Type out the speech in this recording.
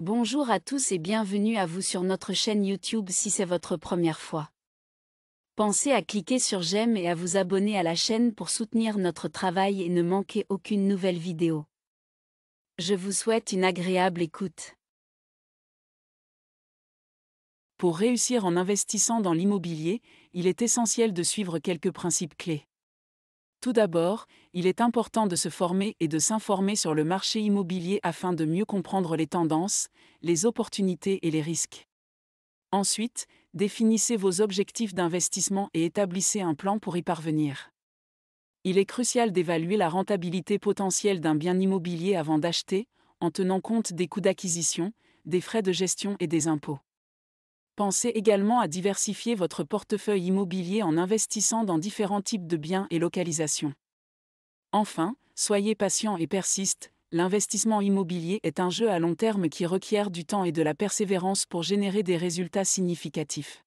Bonjour à tous et bienvenue à vous sur notre chaîne YouTube si c'est votre première fois. Pensez à cliquer sur j'aime et à vous abonner à la chaîne pour soutenir notre travail et ne manquer aucune nouvelle vidéo. Je vous souhaite une agréable écoute. Pour réussir en investissant dans l'immobilier, il est essentiel de suivre quelques principes clés. Tout d'abord, il est important de se former et de s'informer sur le marché immobilier afin de mieux comprendre les tendances, les opportunités et les risques. Ensuite, définissez vos objectifs d'investissement et établissez un plan pour y parvenir. Il est crucial d'évaluer la rentabilité potentielle d'un bien immobilier avant d'acheter, en tenant compte des coûts d'acquisition, des frais de gestion et des impôts. Pensez également à diversifier votre portefeuille immobilier en investissant dans différents types de biens et localisations. Enfin, soyez patient et persiste, l'investissement immobilier est un jeu à long terme qui requiert du temps et de la persévérance pour générer des résultats significatifs.